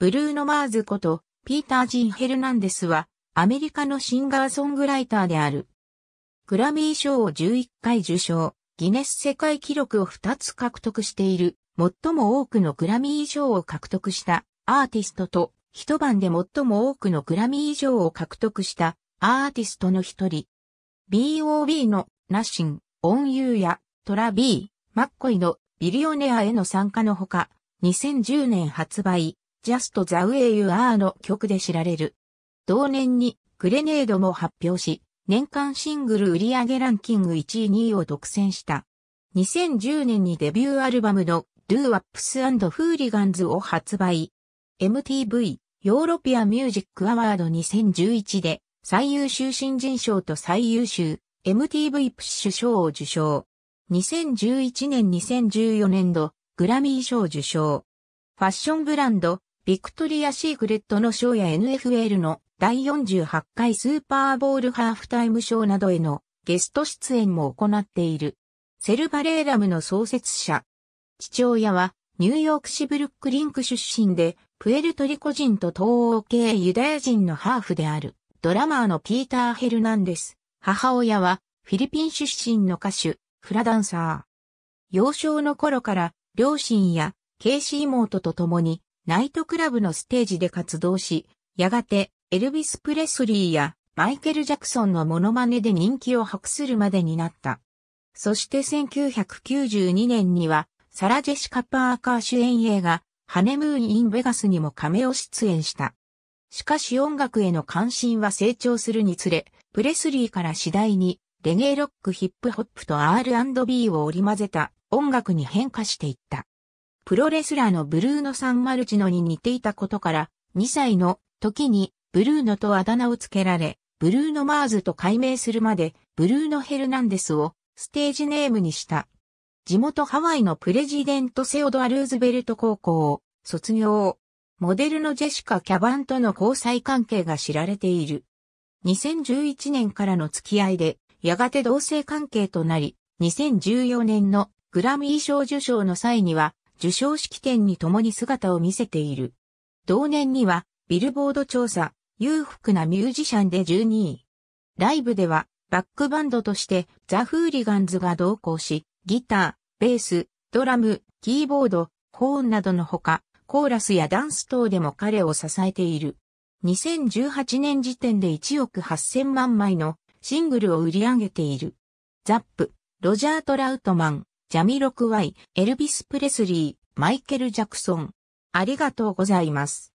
ブルーノ・マーズこと、ピーター・ジン・ヘルナンデスは、アメリカのシンガーソングライターである。グラミー賞を11回受賞、ギネス世界記録を2つ獲得している、最も多くのグラミー賞を獲得したアーティストと、一晩で最も多くのグラミー賞を獲得したアーティストの一人。B.O.B. のナッシン、オンユーやトラビー、マッコイのビリオネアへの参加のほか、2010年発売、Just the Way You Are の曲で知られる。同年にグレネードも発表し、年間シングル売上ランキング1位2位を独占した。2010年にデビューアルバムの Do Ups and Hooligans を発売。MTV ヨーロピアミュージックアワード2011で最優秀新人賞と最優秀 MTV プッシュ賞を受賞。2011年2014年度グラミー賞受賞。ファッションブランドビクトリア・シークレットのショーや NFL の第48回スーパーボールハーフタイムショーなどへのゲスト出演も行っている。セルバレーラムの創設者。父親はニューヨークシブルックリンク出身で、プエルトリコ人と東欧系ユダヤ人のハーフである、ドラマーのピーター・ヘルナンデス。母親はフィリピン出身の歌手、フラダンサー。幼少の頃から両親やケイシー妹と共にナイトクラブのステージで活動し、やがてエルビス・プレスリーやマイケル・ジャクソンのモノマネで人気を博するまでになった。そして1992年には、サラ・ジェシカ・パーカー主演映画、ハネムーン・イン・ベガスにも亀を出演した。しかし音楽への関心は成長するにつれ、プレスリーから次第に、レゲエロック、ヒップホップと R&B を織り交ぜた音楽に変化していった。プロレスラーのブルーノ・サンマルチノに似ていたことから、2歳の時にブルーノとあだ名を付けられ、ブルーノ・マーズと改名するまで、ブルーノ・ヘルナンデスをステージネームにした。地元ハワイのプレジデント・セオドア・ルーズベルト高校を卒業。モデルのジェシカ・キャバンとの交際関係が知られている。2011年からの付き合いで、やがて同性関係となり、2014年のグラミー賞受賞の際には、受賞式典に共に姿を見せている。同年には、ビルボード調査、裕福なミュージシャンで12位。ライブでは、バックバンドとして、ザ・フーリガンズが同行し、ギター、ベース、ドラム、キーボード、コーンなどのほか、コーラスやダンス等でも彼を支えている。2018年時点で1億8000万枚のシングルを売り上げている。ザップ、ロジャー・トラウトマン、ジャミロクワイ、エルビス・プレスリー、マイケル・ジャクソン。ありがとうございます。